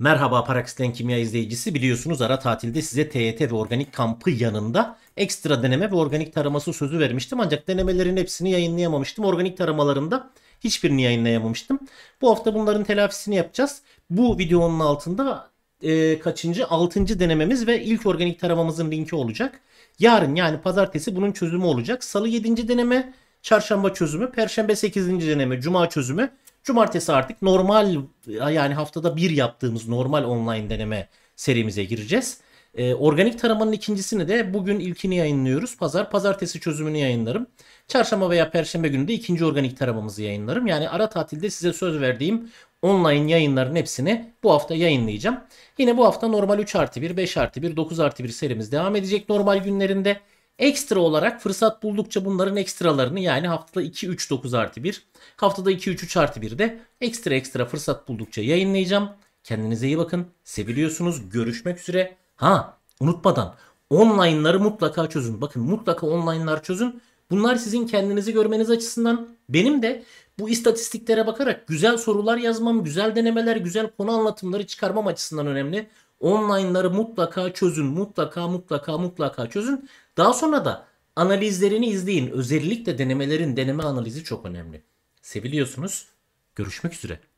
Merhaba Paraksiten Kimya izleyicisi. Biliyorsunuz ara tatilde size TYT ve organik kampı yanında ekstra deneme ve organik taraması sözü vermiştim. Ancak denemelerin hepsini yayınlayamamıştım. Organik taramalarında hiçbirini yayınlayamamıştım. Bu hafta bunların telafisini yapacağız. Bu videonun altında e, kaçıncı? 6. denememiz ve ilk organik taramamızın linki olacak. Yarın yani pazartesi bunun çözümü olacak. Salı yedinci deneme, çarşamba çözümü, perşembe sekizinci deneme, cuma çözümü. Cumartesi artık normal yani haftada bir yaptığımız normal online deneme serimize gireceğiz. E, organik taramanın ikincisini de bugün ilkini yayınlıyoruz. Pazar, pazartesi çözümünü yayınlarım. Çarşamba veya perşembe günü de ikinci organik taramamızı yayınlarım. Yani ara tatilde size söz verdiğim online yayınların hepsini bu hafta yayınlayacağım. Yine bu hafta normal 3 artı 1, 5 artı 1, 9 artı 1 serimiz devam edecek normal günlerinde. Ekstra olarak fırsat buldukça bunların ekstralarını yani haftada 2-3-9 artı 1, haftada 2-3-3 artı de ekstra ekstra fırsat buldukça yayınlayacağım. Kendinize iyi bakın. Seviliyorsunuz. Görüşmek üzere. Ha unutmadan online'ları mutlaka çözün. Bakın mutlaka online'lar çözün. Bunlar sizin kendinizi görmeniz açısından benim de bu istatistiklere bakarak güzel sorular yazmam, güzel denemeler, güzel konu anlatımları çıkarmam açısından önemli. Online'ları mutlaka çözün, mutlaka mutlaka mutlaka çözün. Daha sonra da analizlerini izleyin. Özellikle denemelerin deneme analizi çok önemli. Seviliyorsunuz. Görüşmek üzere.